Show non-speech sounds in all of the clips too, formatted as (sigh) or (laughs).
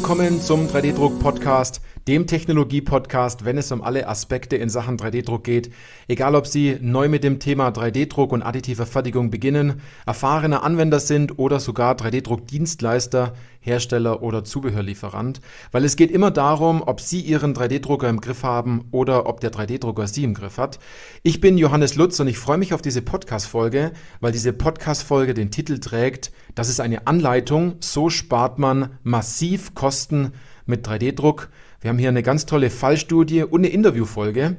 Willkommen zum 3D-Druck-Podcast dem Technologie-Podcast, wenn es um alle Aspekte in Sachen 3D-Druck geht. Egal, ob Sie neu mit dem Thema 3D-Druck und additive Fertigung beginnen, erfahrene Anwender sind oder sogar 3D-Druck-Dienstleister, Hersteller oder Zubehörlieferant, weil es geht immer darum, ob Sie Ihren 3D-Drucker im Griff haben oder ob der 3D-Drucker Sie im Griff hat. Ich bin Johannes Lutz und ich freue mich auf diese Podcast-Folge, weil diese Podcast-Folge den Titel trägt, das ist eine Anleitung, so spart man massiv Kosten mit 3D-Druck. Wir haben hier eine ganz tolle Fallstudie und eine Interviewfolge,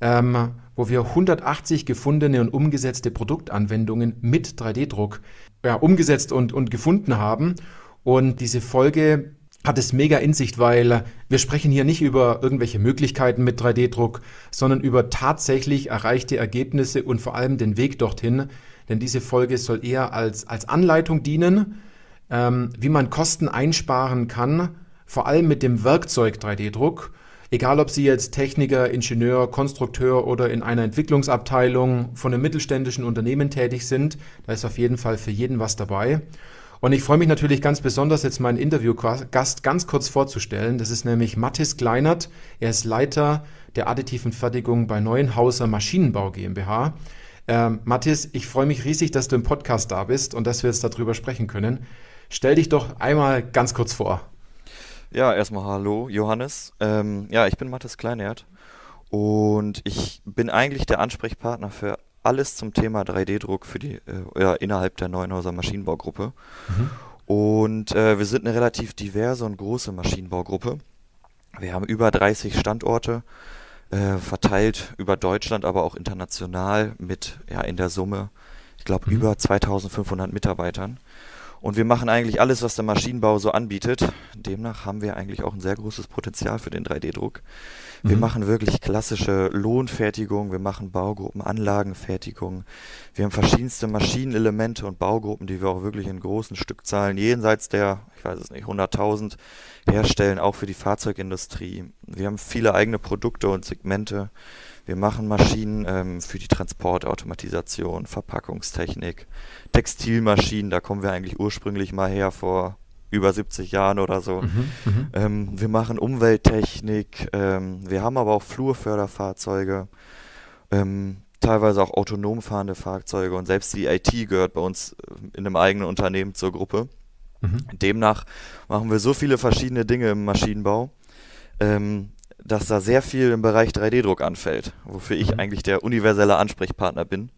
ähm, wo wir 180 gefundene und umgesetzte Produktanwendungen mit 3D-Druck ja, umgesetzt und, und gefunden haben. Und diese Folge hat es mega in sich, weil wir sprechen hier nicht über irgendwelche Möglichkeiten mit 3D-Druck, sondern über tatsächlich erreichte Ergebnisse und vor allem den Weg dorthin. Denn diese Folge soll eher als, als Anleitung dienen, ähm, wie man Kosten einsparen kann vor allem mit dem Werkzeug 3D-Druck, egal ob Sie jetzt Techniker, Ingenieur, Konstrukteur oder in einer Entwicklungsabteilung von einem mittelständischen Unternehmen tätig sind, da ist auf jeden Fall für jeden was dabei. Und ich freue mich natürlich ganz besonders, jetzt meinen Interviewgast ganz kurz vorzustellen. Das ist nämlich Mathis Kleinert. Er ist Leiter der additiven Fertigung bei Neuenhauser Maschinenbau GmbH. Ähm, Mathis, ich freue mich riesig, dass du im Podcast da bist und dass wir jetzt darüber sprechen können. Stell dich doch einmal ganz kurz vor. Ja, erstmal hallo, Johannes. Ähm, ja, ich bin Mathis Kleinert und ich bin eigentlich der Ansprechpartner für alles zum Thema 3D-Druck für die äh, ja, innerhalb der Neuenhäuser Maschinenbaugruppe. Mhm. Und äh, wir sind eine relativ diverse und große Maschinenbaugruppe. Wir haben über 30 Standorte äh, verteilt über Deutschland, aber auch international mit ja in der Summe, ich glaube, mhm. über 2500 Mitarbeitern. Und wir machen eigentlich alles, was der Maschinenbau so anbietet. Demnach haben wir eigentlich auch ein sehr großes Potenzial für den 3D-Druck. Wir mhm. machen wirklich klassische Lohnfertigung, wir machen Baugruppen, Anlagenfertigung. Wir haben verschiedenste Maschinenelemente und Baugruppen, die wir auch wirklich in großen Stückzahlen jenseits der, ich weiß es nicht, 100.000 herstellen, auch für die Fahrzeugindustrie. Wir haben viele eigene Produkte und Segmente. Wir machen Maschinen ähm, für die Transportautomatisation, Verpackungstechnik, Textilmaschinen, da kommen wir eigentlich ursprünglich mal her vor über 70 Jahren oder so. Mhm, mhm, ähm, wir machen Umwelttechnik, ähm, wir haben aber auch Flurförderfahrzeuge, ähm, teilweise auch autonom fahrende Fahrzeuge und selbst die IT gehört bei uns äh, in einem eigenen Unternehmen zur Gruppe. Mhm. Demnach machen wir so viele verschiedene Dinge im Maschinenbau, ähm, dass da sehr viel im Bereich 3D-Druck anfällt, wofür ich mhm. eigentlich der universelle Ansprechpartner bin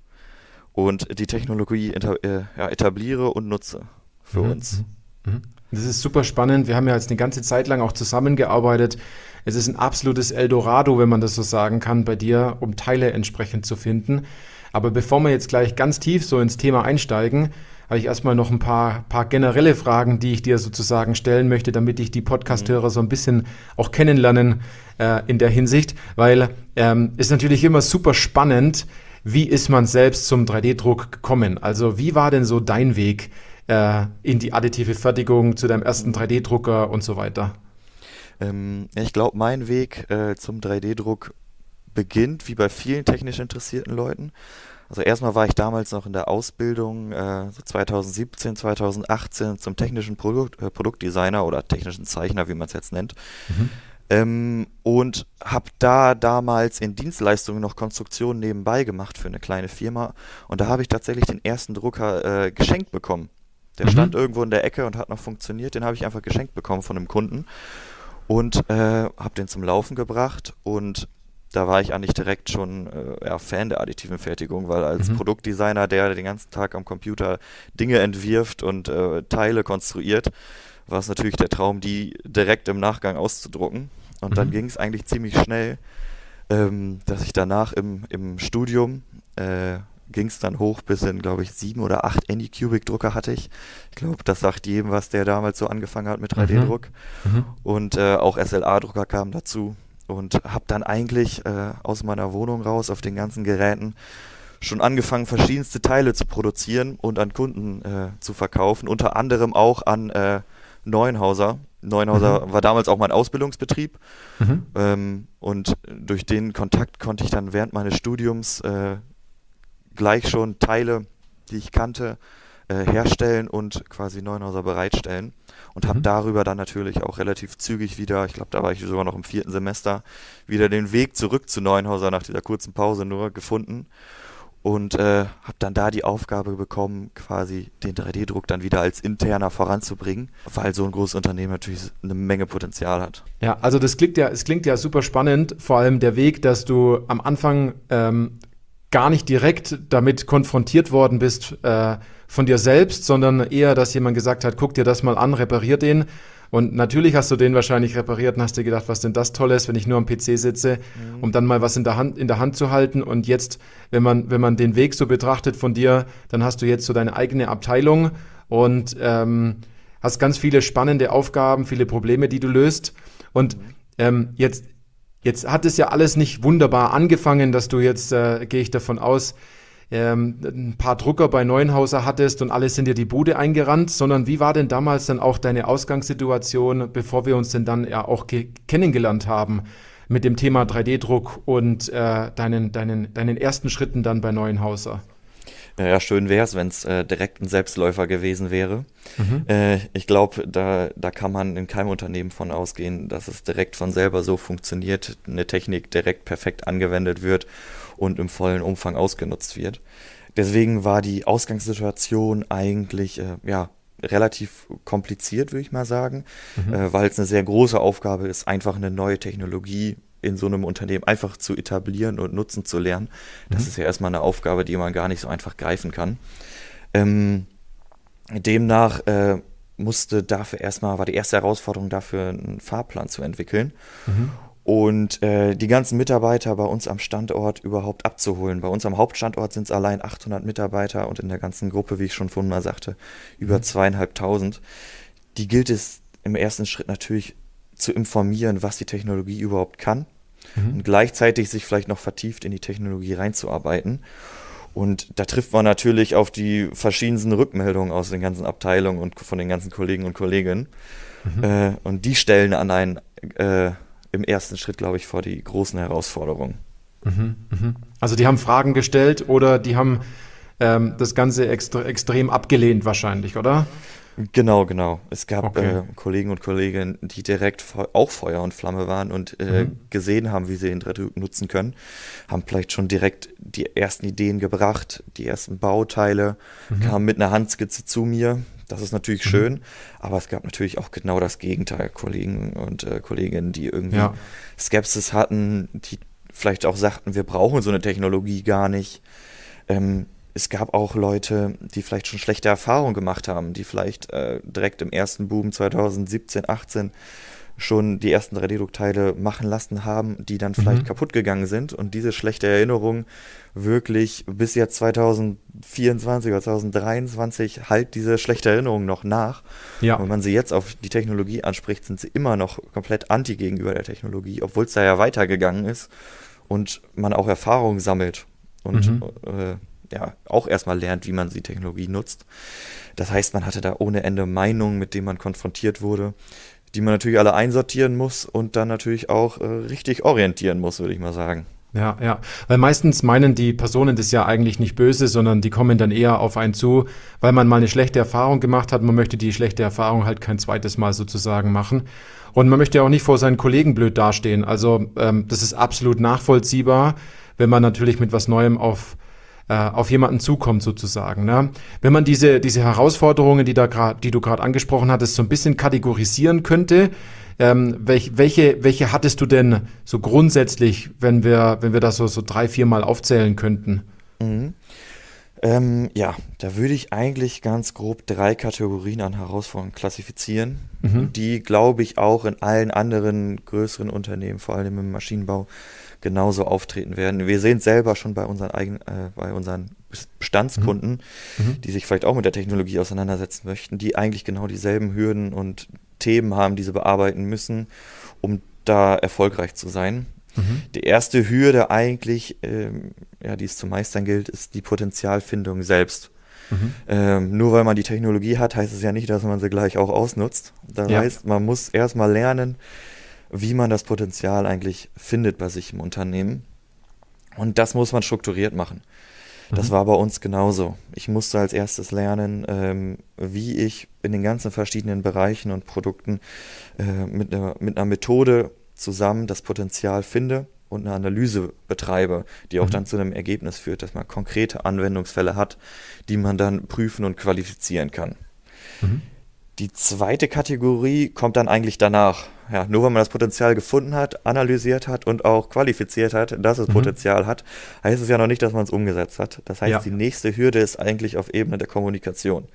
und die Technologie äh, etabliere und nutze für mhm, uns. Mhm. Mhm. Das ist super spannend. Wir haben ja jetzt eine ganze Zeit lang auch zusammengearbeitet. Es ist ein absolutes Eldorado, wenn man das so sagen kann, bei dir, um Teile entsprechend zu finden. Aber bevor wir jetzt gleich ganz tief so ins Thema einsteigen, habe ich erstmal noch ein paar, paar generelle Fragen, die ich dir sozusagen stellen möchte, damit ich die Podcast-Hörer mhm. so ein bisschen auch kennenlernen äh, in der Hinsicht, weil ähm, ist natürlich immer super spannend, wie ist man selbst zum 3D-Druck gekommen? Also wie war denn so dein Weg? äh, in die additive Fertigung zu deinem ersten 3D-Drucker und so weiter? Ähm, ich glaube, mein Weg äh, zum 3D-Druck beginnt, wie bei vielen technisch interessierten Leuten. Also erstmal war ich damals noch in der Ausbildung, äh, so 2017, 2018 zum technischen Produkt, äh, Produktdesigner oder technischen Zeichner, wie man es jetzt nennt. Mhm. Ähm, und habe da damals in Dienstleistungen noch Konstruktionen nebenbei gemacht für eine kleine Firma. Und da habe ich tatsächlich den ersten Drucker äh, geschenkt bekommen. Der mhm. stand irgendwo in der Ecke und hat noch funktioniert. Den habe ich einfach geschenkt bekommen von einem Kunden und äh, habe den zum Laufen gebracht und da war ich eigentlich direkt schon äh, ja, Fan der additiven Fertigung, weil als mhm. Produktdesigner, der den ganzen Tag am Computer Dinge entwirft und äh, Teile konstruiert, war es natürlich der Traum, die direkt im Nachgang auszudrucken. Und mhm. dann ging es eigentlich ziemlich schnell, ähm, dass ich danach im, im Studium äh, ging es dann hoch bis in, glaube ich, sieben oder acht Anycubic-Drucker hatte ich. Ich glaube, das sagt jedem, was der damals so angefangen hat mit 3D-Druck. Mhm. mhm. Und äh, auch SLA-Drucker kamen dazu und habe dann eigentlich äh, aus meiner Wohnung raus auf den ganzen Geräten schon angefangen, verschiedenste Teile zu produzieren und an Kunden äh, zu verkaufen, unter anderem auch an äh, Neuenhauser. Neuenhauser mhm. war damals auch mein Ausbildungsbetrieb mhm. ähm, und durch den Kontakt konnte ich dann während meines Studiums äh, gleich schon Teile, die ich kannte, äh, herstellen und quasi Neunhäuser bereitstellen. Und habe mhm. darüber dann natürlich auch relativ zügig wieder, ich glaube, da war ich sogar noch im vierten Semester, wieder den Weg zurück zu Neunhäuser nach dieser kurzen Pause nur gefunden. Und äh, habe dann da die Aufgabe bekommen, quasi den 3D-Druck dann wieder als interner voranzubringen, weil so ein großes Unternehmen natürlich eine Menge Potenzial hat. Ja, also das klingt ja, es klingt ja super spannend, vor allem der Weg, dass du am Anfang ähm, gar nicht direkt damit konfrontiert worden bist äh, von dir selbst, sondern eher, dass jemand gesagt hat, guck dir das mal an, reparier den. Und natürlich hast du den wahrscheinlich repariert und hast dir gedacht, was denn das Tolles, wenn ich nur am PC sitze, mhm. um dann mal was in der Hand, in der Hand zu halten. Und jetzt, wenn man, wenn man den Weg so betrachtet von dir, dann hast du jetzt so deine eigene Abteilung und ähm, hast ganz viele spannende Aufgaben, viele Probleme, die du löst. Und mhm. ähm, jetzt Jetzt hat es ja alles nicht wunderbar angefangen, dass du jetzt, äh, gehe ich davon aus, ähm, ein paar Drucker bei Neuenhauser hattest und alle sind dir die Bude eingerannt, sondern wie war denn damals dann auch deine Ausgangssituation, bevor wir uns denn dann ja auch kennengelernt haben mit dem Thema 3D-Druck und äh, deinen, deinen, deinen ersten Schritten dann bei Neuenhauser? Ja, schön wäre es, wenn es äh, direkt ein Selbstläufer gewesen wäre. Mhm. Äh, ich glaube, da, da kann man in keinem Unternehmen von ausgehen, dass es direkt von selber so funktioniert, eine Technik direkt perfekt angewendet wird und im vollen Umfang ausgenutzt wird. Deswegen war die Ausgangssituation eigentlich äh, ja, relativ kompliziert, würde ich mal sagen, mhm. Äh, weil es eine sehr große Aufgabe ist, einfach eine neue Technologie in so einem Unternehmen einfach zu etablieren und nutzen zu lernen, das mhm. ist ja erstmal eine Aufgabe, die man gar nicht so einfach greifen kann. Ähm, demnach äh, musste dafür erstmal, war die erste Herausforderung dafür, einen Fahrplan zu entwickeln. Mhm. Und äh, die ganzen Mitarbeiter bei uns am Standort überhaupt abzuholen. Bei uns am Hauptstandort sind es allein 800 Mitarbeiter und in der ganzen Gruppe, wie ich schon vorhin mal sagte, über mhm. zweieinhalbtausend. Die gilt es im ersten Schritt natürlich zu informieren, was die Technologie überhaupt kann, mhm. und gleichzeitig sich vielleicht noch vertieft in die Technologie reinzuarbeiten. Und da trifft man natürlich auf die verschiedensten Rückmeldungen aus den ganzen Abteilungen und von den ganzen Kollegen und Kolleginnen. Mhm. Äh, und die stellen an einen äh, im ersten Schritt, glaube ich, vor die großen Herausforderungen. Mhm, mh. Also die haben Fragen gestellt oder die haben ähm, das Ganze extre extrem abgelehnt wahrscheinlich, oder? Genau, genau. Es gab okay. äh, Kollegen und Kolleginnen, die direkt auch Feuer und Flamme waren und äh, mhm. gesehen haben, wie sie den Dritte nutzen können, haben vielleicht schon direkt die ersten Ideen gebracht, die ersten Bauteile, mhm. kamen mit einer Handskizze zu mir. Das ist natürlich mhm. schön, aber es gab natürlich auch genau das Gegenteil. Kollegen und äh, Kolleginnen, die irgendwie ja. Skepsis hatten, die vielleicht auch sagten, wir brauchen so eine Technologie gar nicht. Ähm, es gab auch Leute, die vielleicht schon schlechte Erfahrungen gemacht haben, die vielleicht äh, direkt im ersten Boom 2017, 18 schon die ersten 3D-Druckteile machen lassen haben, die dann vielleicht mhm. kaputt gegangen sind und diese schlechte Erinnerung wirklich bis jetzt 2024 oder 2023 halt diese schlechte Erinnerung noch nach. Ja. Und wenn man sie jetzt auf die Technologie anspricht, sind sie immer noch komplett anti gegenüber der Technologie, obwohl es da ja weitergegangen ist und man auch Erfahrung sammelt und mhm. äh, ja auch erstmal lernt, wie man die Technologie nutzt. Das heißt, man hatte da ohne Ende Meinungen, mit denen man konfrontiert wurde, die man natürlich alle einsortieren muss und dann natürlich auch äh, richtig orientieren muss, würde ich mal sagen. Ja, ja. Weil meistens meinen die Personen das ja eigentlich nicht böse, sondern die kommen dann eher auf einen zu, weil man mal eine schlechte Erfahrung gemacht hat. Man möchte die schlechte Erfahrung halt kein zweites Mal sozusagen machen. Und man möchte ja auch nicht vor seinen Kollegen blöd dastehen. Also ähm, das ist absolut nachvollziehbar, wenn man natürlich mit was Neuem auf äh, auf jemanden zukommt sozusagen. Ne? Wenn man diese, diese Herausforderungen, die, da grad, die du gerade angesprochen hattest, so ein bisschen kategorisieren könnte, ähm, welch, welche, welche hattest du denn so grundsätzlich, wenn wir, wenn wir das so, so drei, Mal aufzählen könnten? Mhm. Ähm, ja, da würde ich eigentlich ganz grob drei Kategorien an Herausforderungen klassifizieren, mhm. die, glaube ich, auch in allen anderen größeren Unternehmen, vor allem im Maschinenbau, genauso auftreten werden. Wir sehen es selber schon bei unseren eigenen, äh, bei unseren Bestandskunden, mhm. mhm. die sich vielleicht auch mit der Technologie auseinandersetzen möchten, die eigentlich genau dieselben Hürden und Themen haben, die sie bearbeiten müssen, um da erfolgreich zu sein. Mhm. Die erste Hürde eigentlich, ähm, ja, die es zu meistern gilt, ist die Potenzialfindung selbst. Mhm. Ähm, nur weil man die Technologie hat, heißt es ja nicht, dass man sie gleich auch ausnutzt. Das ja. heißt, man muss erstmal lernen, wie man das Potenzial eigentlich findet bei sich im Unternehmen. Und das muss man strukturiert machen. Das mhm. war bei uns genauso. Ich musste als erstes lernen, ähm, wie ich in den ganzen verschiedenen Bereichen und Produkten äh, mit, einer, mit, einer, Methode zusammen das Potenzial finde und eine Analyse betreibe, die auch mhm. dann zu einem Ergebnis führt, dass man konkrete Anwendungsfälle hat, die man dann prüfen und qualifizieren kann. Mhm. Die zweite Kategorie kommt dann eigentlich danach. Ja, nur wenn man das Potenzial gefunden hat, analysiert hat und auch qualifiziert hat, dass es mhm. Potenzial hat, heißt es ja noch nicht, dass man es umgesetzt hat. Das heißt, ja. die nächste Hürde ist eigentlich auf Ebene der Kommunikation.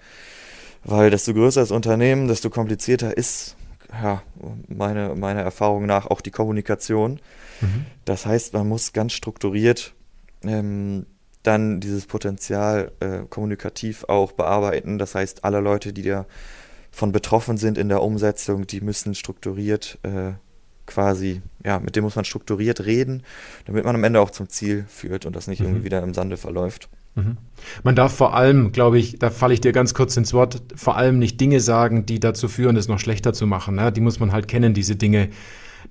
Weil desto größer das Unternehmen, desto komplizierter ist, ja, meine, meiner Erfahrung nach, auch die Kommunikation. Mhm. Das heißt, man muss ganz strukturiert ähm, dann dieses Potenzial äh, kommunikativ auch bearbeiten. Das heißt, alle Leute, die da von betroffen sind in der Umsetzung, die müssen strukturiert äh, quasi, ja, mit dem muss man strukturiert reden, damit man am Ende auch zum Ziel führt und das nicht mhm. irgendwie wieder im Sande verläuft. Mhm. Man darf vor allem, glaube ich, da falle ich dir ganz kurz ins Wort, vor allem nicht Dinge sagen, die dazu führen, es noch schlechter zu machen. Ne? Die muss man halt kennen, diese Dinge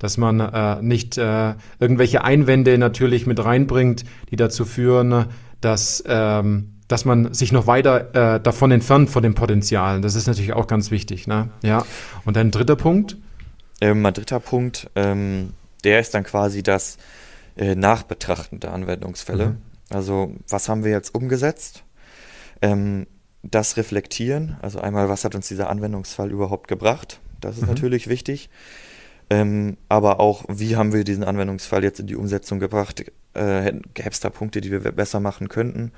dass man äh, nicht äh, irgendwelche Einwände natürlich mit reinbringt, die dazu führen, dass ähm, dass man sich noch weiter äh, davon entfernt von dem Potenzial. Das ist natürlich auch ganz wichtig. Ne? Ja. Und dein dritter Punkt? Ähm, mein dritter Punkt, ähm, der ist dann quasi das äh, Nachbetrachten der Anwendungsfälle. Mhm. Also was haben wir jetzt umgesetzt? Ähm, das Reflektieren, also einmal, was hat uns dieser Anwendungsfall überhaupt gebracht? Das ist mhm. natürlich wichtig. Ähm, aber auch, wie haben wir diesen Anwendungsfall jetzt in die Umsetzung gebracht? Äh, Gäbe es da Punkte, die wir besser machen könnten?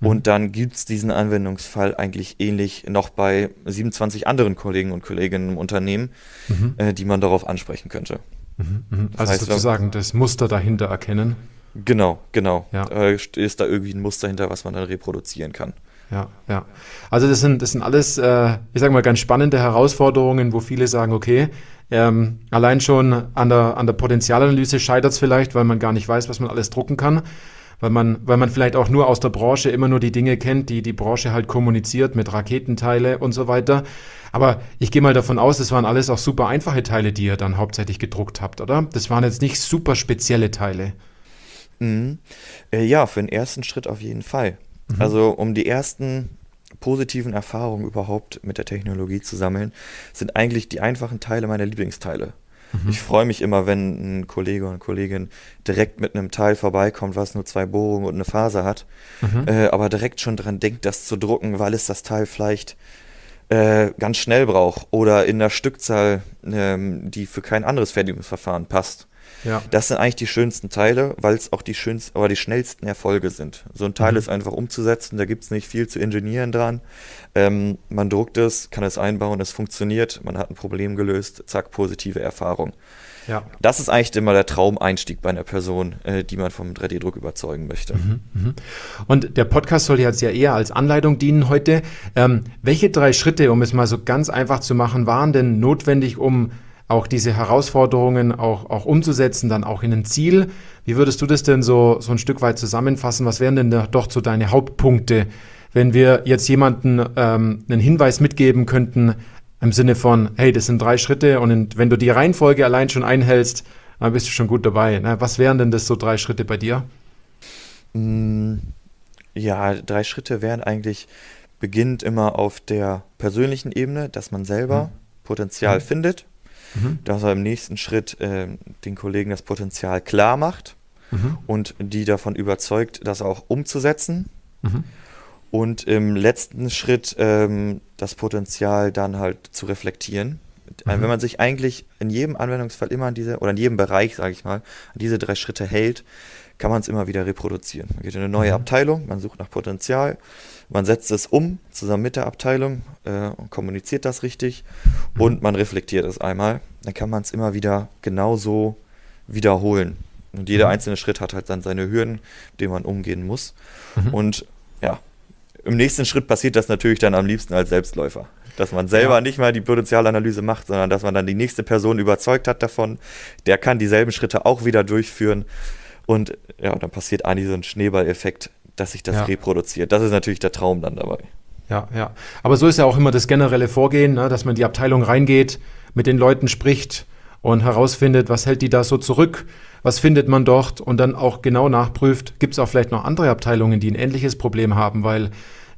Mhm. Und dann gibt es diesen Anwendungsfall eigentlich ähnlich noch bei 27 anderen Kollegen und Kolleginnen im Unternehmen, mhm. äh, die man darauf ansprechen könnte. Mhm, mh. Also das heißt, sozusagen das Muster dahinter erkennen. Genau, genau. Ja. Äh, ist da irgendwie ein Muster hinter, was man dann reproduzieren kann. Ja, ja. Also das sind, das sind alles, äh, ich sage mal, ganz spannende Herausforderungen, wo viele sagen, okay, ähm, allein schon an der, an der Potenzialanalyse scheitert es vielleicht, weil man gar nicht weiß, was man alles drucken kann weil man, weil man vielleicht auch nur aus der Branche immer nur die Dinge kennt, die die Branche halt kommuniziert mit Raketenteile und so weiter. Aber ich gehe mal davon aus, das waren alles auch super einfache Teile, die ihr dann hauptsächlich gedruckt habt, oder? Das waren jetzt nicht super spezielle Teile. Mhm. Äh, ja, für den ersten Schritt auf jeden Fall. Mhm. Also um die ersten positiven Erfahrungen überhaupt mit der Technologie zu sammeln, sind eigentlich die einfachen Teile meine Lieblingsteile. Mhm. Ich freue mich immer, wenn ein Kollege und Kollegin direkt mit einem Teil vorbeikommt, was nur zwei Bohrungen und eine Faser hat, mhm. äh, aber direkt schon dran denkt, das zu drucken, weil es das Teil vielleicht äh, ganz schnell braucht oder in der Stückzahl, ähm, die für kein anderes Fertigungsverfahren passt. Ja. Das sind eigentlich die schönsten Teile, weil es auch die schönsten, aber die schnellsten Erfolge sind. So ein Teil mhm. ist einfach umzusetzen, da gibt es nicht viel zu ingenieren dran. Ähm, man druckt es, kann es einbauen, es funktioniert, man hat ein Problem gelöst, zack, positive Erfahrung. Ja. Das ist eigentlich immer der Traumeinstieg bei einer Person, äh, die man vom 3D-Druck überzeugen möchte. Mhm, mhm. Und der Podcast soll jetzt ja eher als Anleitung dienen heute. Ähm, welche drei Schritte, um es mal so ganz einfach zu machen, waren denn notwendig, um auch diese Herausforderungen auch, auch umzusetzen, dann auch in ein Ziel. Wie würdest du das denn so, so ein Stück weit zusammenfassen? Was wären denn da doch so deine Hauptpunkte, wenn wir jetzt jemanden ähm, einen Hinweis mitgeben könnten im Sinne von, hey, das sind drei Schritte und in, wenn du die Reihenfolge allein schon einhältst, dann bist du schon gut dabei. Na, ne? was wären denn das so drei Schritte bei dir? Mm, ja, drei Schritte wären eigentlich, beginnt immer auf der persönlichen Ebene, dass man selber mhm. Potenzial mhm. findet, Mhm. dass er im nächsten Schritt äh, den Kollegen das Potenzial klar macht mhm. und die davon überzeugt, das auch umzusetzen. Mhm. Und im letzten Schritt ähm, das Potenzial dann halt zu reflektieren. Äh, mhm. Wenn man sich eigentlich in jedem Anwendungsfall immer an diese, oder in jedem Bereich, sage ich mal, an diese drei Schritte hält, kann man es immer wieder reproduzieren. Man geht in eine neue mhm. Abteilung, man sucht nach Potenzial, man setzt es um zusammen mit der Abteilung äh, und kommuniziert das richtig mhm. und man reflektiert es einmal. Dann kann man es immer wieder genauso wiederholen. Und jeder mhm. einzelne Schritt hat halt dann seine Hürden, mit denen man umgehen muss. Mhm. Und ja, im nächsten Schritt passiert das natürlich dann am liebsten als Selbstläufer dass man selber ja. nicht mal die Potenzialanalyse macht, sondern dass man dann die nächste Person überzeugt hat davon, der kann dieselben Schritte auch wieder durchführen und ja, dann passiert eigentlich so ein Schneeballeffekt, dass sich das ja. reproduziert. Das ist natürlich der Traum dann dabei. Ja, ja. Aber so ist ja auch immer das generelle Vorgehen, ne? dass man in die Abteilung reingeht, mit den Leuten spricht und herausfindet, was hält die da so zurück, was findet man dort und dann auch genau nachprüft, gibt es auch vielleicht noch andere Abteilungen, die ein ähnliches Problem haben, weil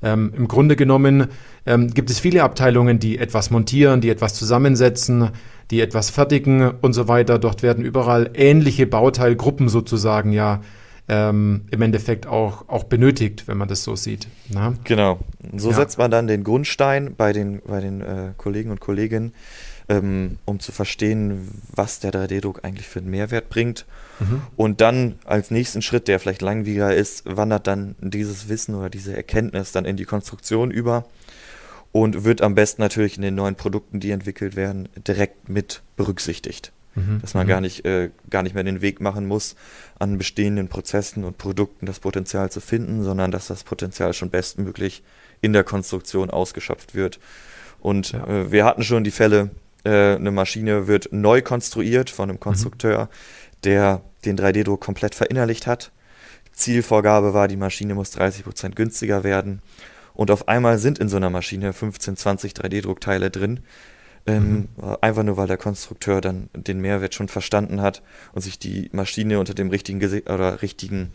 ähm, Im Grunde genommen ähm, gibt es viele Abteilungen, die etwas montieren, die etwas zusammensetzen, die etwas fertigen und so weiter. Dort werden überall ähnliche Bauteilgruppen sozusagen ja ähm, im Endeffekt auch, auch benötigt, wenn man das so sieht. Na? Ne? Genau. So ja. setzt man dann den Grundstein bei den, bei den äh, Kollegen und Kolleginnen ähm, um zu verstehen, was der 3D-Druck eigentlich für einen Mehrwert bringt. Mhm. Und dann als nächsten Schritt, der vielleicht langwieriger ist, wandert dann dieses Wissen oder diese Erkenntnis dann in die Konstruktion über und wird am besten natürlich in den neuen Produkten, die entwickelt werden, direkt mit berücksichtigt. Mhm. Dass man mhm. gar, nicht, äh, gar nicht mehr den Weg machen muss, an bestehenden Prozessen und Produkten das Potenzial zu finden, sondern dass das Potenzial schon bestmöglich in der Konstruktion ausgeschöpft wird. Und ja. äh, wir hatten schon die Fälle, äh, eine Maschine wird neu konstruiert von einem mhm. Konstrukteur, mhm. der den 3D-Druck komplett verinnerlicht hat. Zielvorgabe war, die Maschine muss 30% günstiger werden. Und auf einmal sind in so einer Maschine 15, 20 3D-Druckteile drin. Ähm, mhm. Einfach nur, weil der Konstrukteur dann den Mehrwert schon verstanden hat und sich die Maschine unter dem richtigen Gese oder richtigen,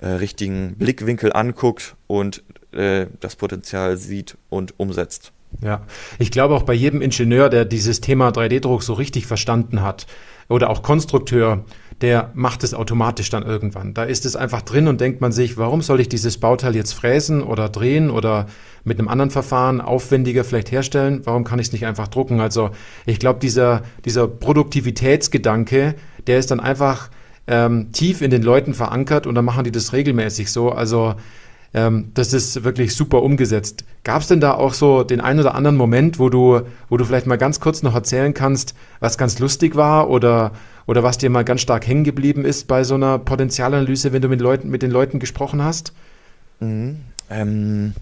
äh, richtigen Blickwinkel anguckt und äh, das Potenzial sieht und umsetzt. Ja, ich glaube auch bei jedem Ingenieur, der dieses Thema 3D-Druck so richtig verstanden hat oder auch Konstrukteur, der macht es automatisch dann irgendwann. Da ist es einfach drin und denkt man sich, warum soll ich dieses Bauteil jetzt fräsen oder drehen oder mit einem anderen Verfahren aufwendiger vielleicht herstellen? Warum kann ich es nicht einfach drucken? Also ich glaube, dieser, dieser Produktivitätsgedanke, der ist dann einfach ähm, tief in den Leuten verankert und dann machen die das regelmäßig so. Also ähm, das ist wirklich super umgesetzt. Gab es denn da auch so den einen oder anderen Moment, wo du, wo du vielleicht mal ganz kurz noch erzählen kannst, was ganz lustig war oder, oder was dir mal ganz stark hängen geblieben ist bei so einer Potenzialanalyse, wenn du mit, Leuten, mit den Leuten gesprochen hast? Mhm. Ähm,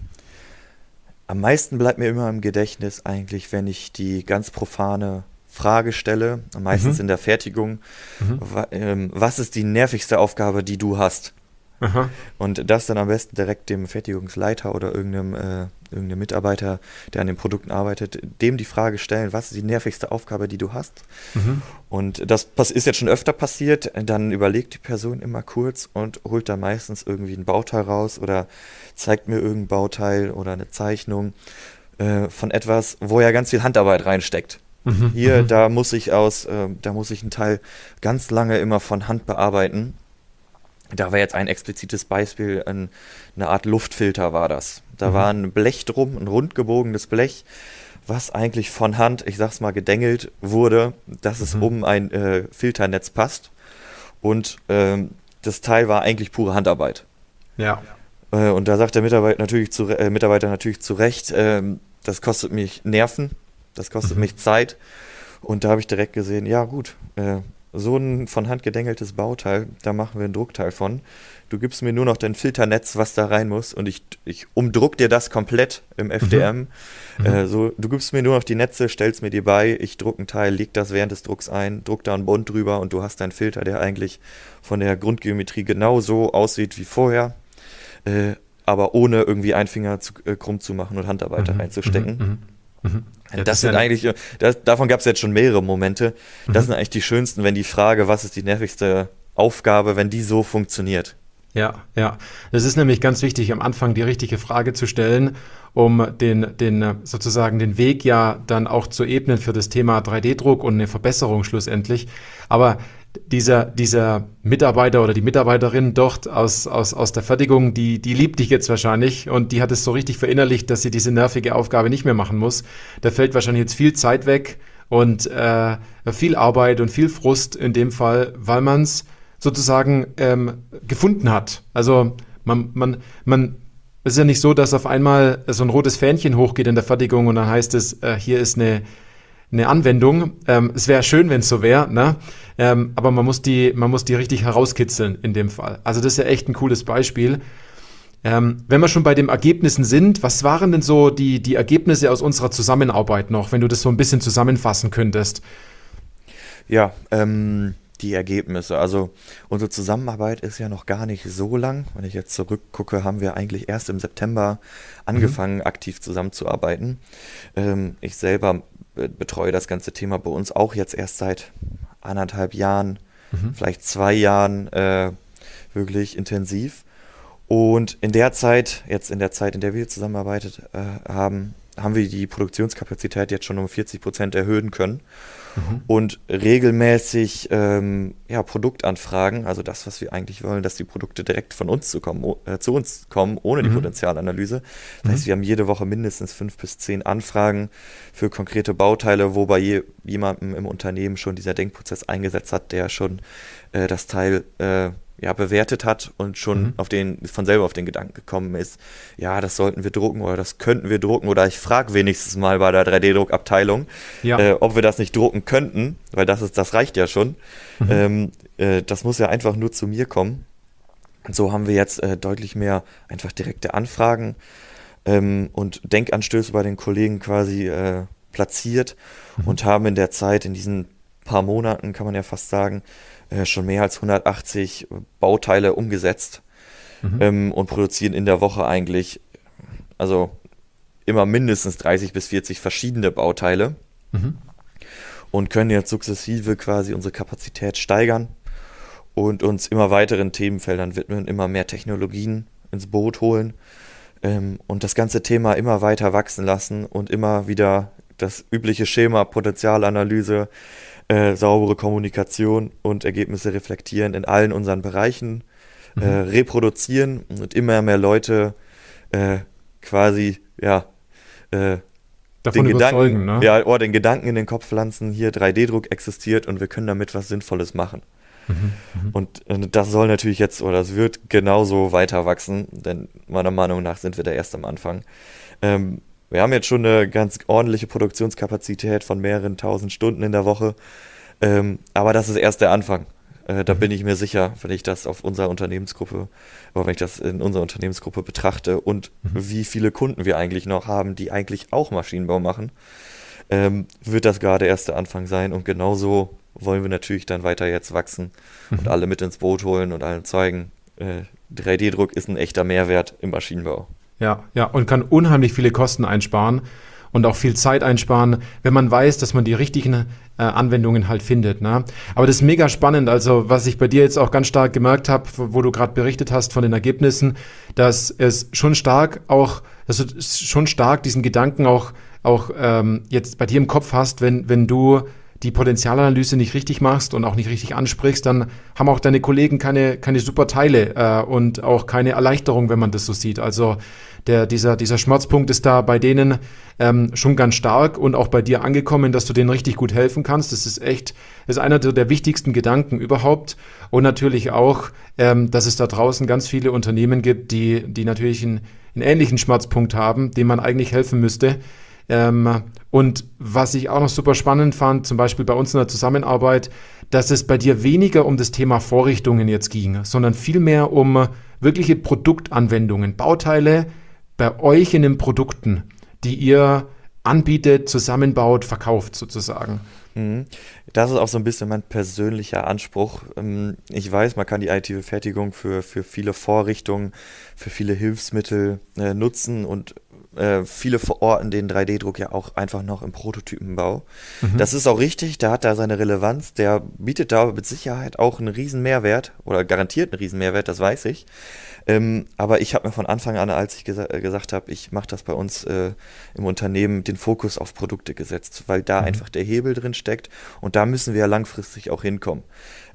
am meisten bleibt mir immer im Gedächtnis eigentlich, wenn ich die ganz profane Frage stelle, meistens mhm. in der Fertigung. Mhm. Ähm, was ist die nervigste Aufgabe, die du hast? Aha. Und das dann am besten direkt dem Fertigungsleiter oder irgendeinem, äh, irgendeinem Mitarbeiter, der an den Produkten arbeitet, dem die Frage stellen, was ist die nervigste Aufgabe, die du hast? Mhm. Und das ist jetzt schon öfter passiert. Dann überlegt die Person immer kurz und holt da meistens irgendwie ein Bauteil raus oder zeigt mir irgendein Bauteil oder eine Zeichnung äh, von etwas, wo ja ganz viel Handarbeit reinsteckt. Mhm. Hier, mhm. da muss ich aus, äh, da muss ich einen Teil ganz lange immer von Hand bearbeiten da war jetzt ein explizites Beispiel, ein, eine Art Luftfilter war das. Da mhm. war ein Blech drum, ein rundgebogenes Blech, was eigentlich von Hand, ich sag's mal, gedengelt wurde, dass es mhm. um ein äh, Filternetz passt. Und ähm, das Teil war eigentlich pure Handarbeit. Ja. Äh, und da sagt der Mitarbeiter natürlich zu, äh, Mitarbeiter natürlich zu Recht, ähm, das kostet mich Nerven, das kostet mhm. mich Zeit. Und da habe ich direkt gesehen, ja gut, äh, so ein von Hand gedengeltes Bauteil, da machen wir einen Druckteil von. Du gibst mir nur noch dein Filternetz, was da rein muss, und ich, ich umdruck dir das komplett im FDM. Mhm. mhm. Äh, so, du gibst mir nur noch die Netze, stellst mir die bei, ich druck ein Teil, leg das während des Drucks ein, druck da einen Bund drüber und du hast deinen Filter, der eigentlich von der Grundgeometrie genauso aussieht wie vorher. Äh, aber ohne irgendwie einen Finger zu, äh, krumm zu machen und Handarbeit mhm. reinzustecken. Mhm. mhm. Mhm. Das, das sind ja eigentlich, das, davon gab es jetzt schon mehrere Momente. Das mhm. sind eigentlich die schönsten, wenn die Frage, was ist die nervigste Aufgabe, wenn die so funktioniert. Ja, ja. Das ist nämlich ganz wichtig, am Anfang die richtige Frage zu stellen, um den, den sozusagen den Weg ja dann auch zu ebnen für das Thema 3D-Druck und eine Verbesserung schlussendlich. Aber dieser, dieser Mitarbeiter oder die Mitarbeiterin dort aus, aus, aus der Fertigung, die, die liebt dich jetzt wahrscheinlich und die hat es so richtig verinnerlicht, dass sie diese nervige Aufgabe nicht mehr machen muss. Da fällt wahrscheinlich jetzt viel Zeit weg und äh, viel Arbeit und viel Frust in dem Fall, weil man es sozusagen ähm, gefunden hat. Also man, man, man, es ist ja nicht so, dass auf einmal so ein rotes Fähnchen hochgeht in der Fertigung und dann heißt es, äh, hier ist eine eine Anwendung. Ähm, es wäre schön, wenn es so wäre, ne? Ähm, aber man muss, die, man muss die richtig herauskitzeln in dem Fall. Also das ist ja echt ein cooles Beispiel. Ähm, wenn wir schon bei den Ergebnissen sind, was waren denn so die, die Ergebnisse aus unserer Zusammenarbeit noch, wenn du das so ein bisschen zusammenfassen könntest? Ja, ähm, die Ergebnisse. Also unsere Zusammenarbeit ist ja noch gar nicht so lang. Wenn ich jetzt zurückgucke, haben wir eigentlich erst im September mhm. angefangen, mhm. aktiv zusammenzuarbeiten. Ähm, ich selber betreue das ganze Thema bei uns auch jetzt erst seit anderthalb Jahren, mhm. vielleicht zwei Jahren äh, wirklich intensiv. Und in der Zeit, jetzt in der Zeit, in der wir zusammengearbeitet äh, haben, haben wir die Produktionskapazität jetzt schon um 40 Prozent erhöhen können mhm. und regelmäßig ähm, ja, Produktanfragen, also das, was wir eigentlich wollen, dass die Produkte direkt von uns zu, kommen, äh, zu uns kommen, ohne die mhm. Potenzialanalyse. Das mhm. heißt, wir haben jede Woche mindestens fünf bis zehn Anfragen für konkrete Bauteile, wo bei je, jemandem im Unternehmen schon dieser Denkprozess eingesetzt hat, der schon äh, das Teil äh, ja, bewertet hat und schon mhm. auf den, von selber auf den Gedanken gekommen ist, ja, das sollten wir drucken oder das könnten wir drucken oder ich frage wenigstens mal bei der 3D-Druckabteilung, ja. äh, ob wir das nicht drucken könnten, weil das ist, das reicht ja schon. Mhm. Ähm, äh, das muss ja einfach nur zu mir kommen. Und so haben wir jetzt äh, deutlich mehr einfach direkte Anfragen ähm, und Denkanstöße bei den Kollegen quasi äh, platziert mhm. und haben in der Zeit, in diesen paar Monaten, kann man ja fast sagen, äh, schon mehr als 180 Bauteile umgesetzt mhm. ähm, und produzieren in der Woche eigentlich, also immer mindestens 30 bis 40 verschiedene Bauteile mhm. und können jetzt sukzessive quasi unsere Kapazität steigern und uns immer weiteren Themenfeldern widmen, immer mehr Technologien ins Boot holen ähm, und das ganze Thema immer weiter wachsen lassen und immer wieder das übliche Schema Potenzialanalyse, äh, saubere Kommunikation und Ergebnisse reflektieren in allen unseren Bereichen, äh, mhm. äh, reproduzieren und immer mehr Leute äh, quasi, ja, äh, Davon den Gedanken, ne? ja, oh, den Gedanken in den Kopf pflanzen, hier 3D-Druck existiert und wir können damit was Sinnvolles machen. Mhm, mhm. und das soll natürlich jetzt, oder das wird genauso weiter wachsen, denn meiner Meinung nach sind wir da erst am Anfang. Ähm, wir haben jetzt schon eine ganz ordentliche Produktionskapazität von mehreren tausend Stunden in der Woche. Ähm, aber das ist erst der Anfang. Äh, da mhm. bin ich mir sicher, wenn ich das auf unserer Unternehmensgruppe, aber wenn ich das in unserer Unternehmensgruppe betrachte und mhm. wie viele Kunden wir eigentlich noch haben, die eigentlich auch Maschinenbau machen, ähm, wird das gerade erst der Anfang sein. Und genauso wollen wir natürlich dann weiter jetzt wachsen mhm. und alle mit ins Boot holen und allen zeigen, äh, 3D-Druck ist ein echter Mehrwert im Maschinenbau. Ja, ja, und kann unheimlich viele Kosten einsparen und auch viel Zeit einsparen, wenn man weiß, dass man die richtigen äh, Anwendungen halt findet. Ne? Aber das ist mega spannend. Also was ich bei dir jetzt auch ganz stark gemerkt habe, wo du gerade berichtet hast von den Ergebnissen, dass es schon stark auch, dass du schon stark diesen Gedanken auch auch ähm, jetzt bei dir im Kopf hast, wenn wenn du die Potenzialanalyse nicht richtig machst und auch nicht richtig ansprichst, dann haben auch deine Kollegen keine, keine super Teile äh, und auch keine Erleichterung, wenn man das so sieht. Also der, dieser, dieser Schmerzpunkt ist da bei denen ähm, schon ganz stark und auch bei dir angekommen, dass du denen richtig gut helfen kannst. Das ist echt, das ist einer der, der wichtigsten Gedanken überhaupt. Und natürlich auch, ähm, dass es da draußen ganz viele Unternehmen gibt, die, die natürlich einen, einen ähnlichen Schmerzpunkt haben, dem man eigentlich helfen müsste. Ähm, und was ich auch noch super spannend fand, zum Beispiel bei uns in der Zusammenarbeit, dass es bei dir weniger um das Thema Vorrichtungen jetzt ging, sondern vielmehr um wirkliche Produktanwendungen, Bauteile bei euch in den Produkten, die ihr anbietet, zusammenbaut, verkauft sozusagen. Mhm. Das ist auch so ein bisschen mein persönlicher Anspruch. Ähm, ich weiß, man kann die additive Fertigung für, für viele Vorrichtungen, für viele Hilfsmittel äh, nutzen und äh, viele verorten den 3D-Druck ja auch einfach noch im Prototypenbau. Mhm. Das ist auch richtig, der hat da seine Relevanz, der bietet da mit Sicherheit auch einen riesen Mehrwert oder garantiert einen riesen Mehrwert, das weiß ich. Ähm, aber ich habe mir von Anfang an, als ich gesa äh, gesagt habe, ich mache das bei uns äh, im Unternehmen, den Fokus auf Produkte gesetzt, weil da mhm. einfach der Hebel drin steckt und da müssen wir ja langfristig auch hinkommen.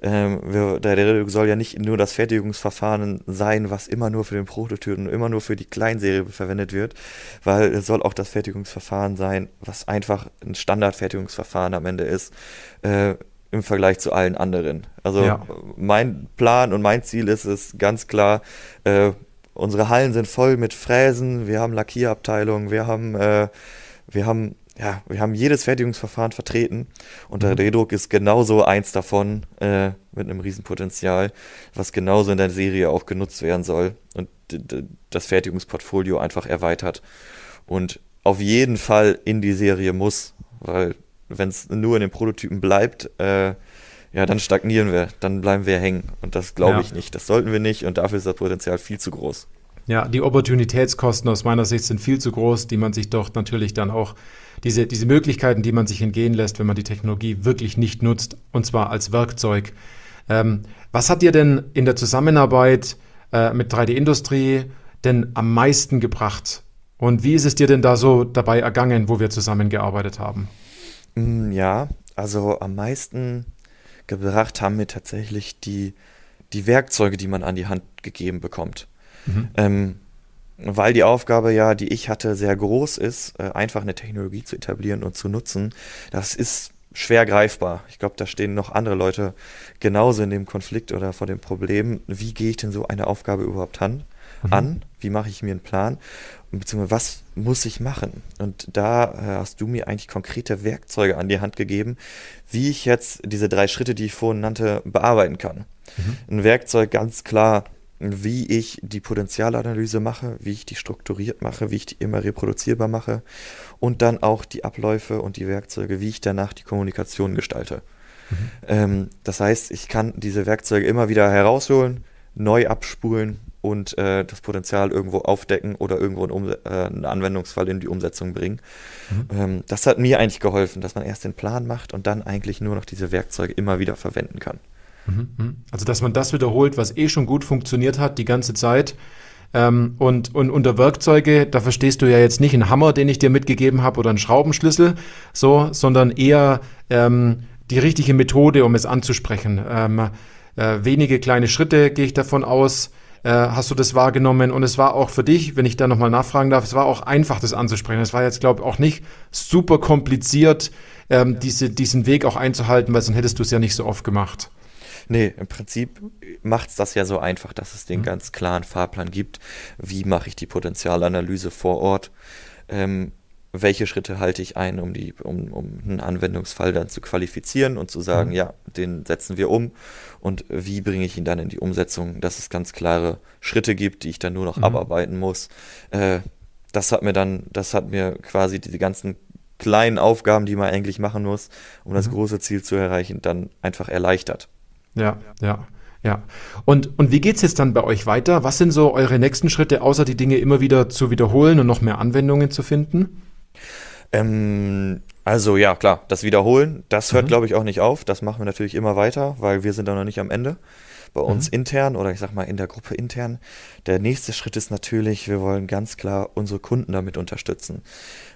Ähm, wir, der, der soll ja nicht nur das Fertigungsverfahren sein, was immer nur für den Prototypen, immer nur für die Kleinserie verwendet wird, weil es soll auch das Fertigungsverfahren sein, was einfach ein Standardfertigungsverfahren am Ende ist. Äh, im Vergleich zu allen anderen. Also ja. mein Plan und mein Ziel ist es ganz klar, äh, unsere Hallen sind voll mit Fräsen, wir haben Lackierabteilungen, wir haben, äh, wir haben, ja, wir haben jedes Fertigungsverfahren vertreten und der mhm. Redruck ist genauso eins davon äh, mit einem Riesenpotenzial, was genauso in der Serie auch genutzt werden soll und das Fertigungsportfolio einfach erweitert und auf jeden Fall in die Serie muss, weil wenn es nur in den Prototypen bleibt, äh, ja, dann stagnieren wir, dann bleiben wir hängen. Und das glaube ja. ich nicht. Das sollten wir nicht und dafür ist das Potenzial viel zu groß. Ja, die Opportunitätskosten aus meiner Sicht sind viel zu groß, die man sich doch natürlich dann auch, diese, diese Möglichkeiten, die man sich entgehen lässt, wenn man die Technologie wirklich nicht nutzt, und zwar als Werkzeug. Ähm, was hat dir denn in der Zusammenarbeit äh, mit 3D-Industrie denn am meisten gebracht? Und wie ist es dir denn da so dabei ergangen, wo wir zusammengearbeitet haben? Hm, ja, also am meisten gebracht haben mir tatsächlich die, die Werkzeuge, die man an die Hand gegeben bekommt. Mhm. Ähm, weil die Aufgabe ja, die ich hatte, sehr groß ist, äh, einfach eine Technologie zu etablieren und zu nutzen, das ist schwer greifbar. Ich glaube, da stehen noch andere Leute genauso in dem Konflikt oder vor dem Problem, wie gehe ich denn so eine Aufgabe überhaupt an? mhm. an, wie mache ich mir einen Plan beziehungsweise was muss ich machen. Und da äh, hast du mir eigentlich konkrete Werkzeuge an die Hand gegeben, wie ich jetzt diese drei Schritte, die ich vorhin nannte, bearbeiten kann. Mhm. Ein Werkzeug ganz klar wie ich die Potenzialanalyse mache, wie ich die strukturiert mache, wie ich die immer reproduzierbar mache und dann auch die Abläufe und die Werkzeuge, wie ich danach die Kommunikation gestalte. Mhm. Ähm, das heißt, ich kann diese Werkzeuge immer wieder herausholen, neu abspulen und äh, das Potenzial irgendwo aufdecken oder irgendwo einen, um äh, einen Anwendungsfall in die Umsetzung bringen. Mhm. Ähm, das hat mir eigentlich geholfen, dass man erst den Plan macht und dann eigentlich nur noch diese Werkzeuge immer wieder verwenden kann. Mhm, mhm. Also, dass man das wiederholt, was eh schon gut funktioniert hat die ganze Zeit. Ähm, und, und unter Werkzeuge, da verstehst du ja jetzt nicht einen Hammer, den ich dir mitgegeben habe oder einen Schraubenschlüssel, so, sondern eher ähm, die richtige Methode, um es anzusprechen. Ähm, äh, wenige kleine Schritte gehe ich davon aus äh, hast du das wahrgenommen? Und es war auch für dich, wenn ich da nochmal nachfragen darf, es war auch einfach, das anzusprechen. Es war jetzt, glaube ich, auch nicht super kompliziert, ähm, diese, diesen Weg auch einzuhalten, weil sonst hättest du es ja nicht so oft gemacht. Nee, im Prinzip macht es das ja so einfach, dass es den mhm. ganz klaren Fahrplan gibt. Wie mache ich die Potenzialanalyse vor Ort? Ähm, welche Schritte halte ich ein, um, die, um, um einen Anwendungsfall dann zu qualifizieren und zu sagen, mhm. ja, den setzen wir um und wie bringe ich ihn dann in die Umsetzung, dass es ganz klare Schritte gibt, die ich dann nur noch mhm. abarbeiten muss. Äh, das hat mir dann, das hat mir quasi diese ganzen kleinen Aufgaben, die man eigentlich machen muss, um mhm. das große Ziel zu erreichen, dann einfach erleichtert. Ja, ja. Ja. Und, und wie geht's jetzt dann bei euch weiter? Was sind so eure nächsten Schritte, außer die Dinge immer wieder zu wiederholen und noch mehr Anwendungen zu finden? Ähm, also ja, klar, das Wiederholen, das hört, mhm. glaube ich, auch nicht auf. Das machen wir natürlich immer weiter, weil wir sind da noch nicht am Ende. Bei mhm. uns mhm. intern oder ich sag mal in der Gruppe intern. Der nächste Schritt ist natürlich, wir wollen ganz klar unsere Kunden damit unterstützen.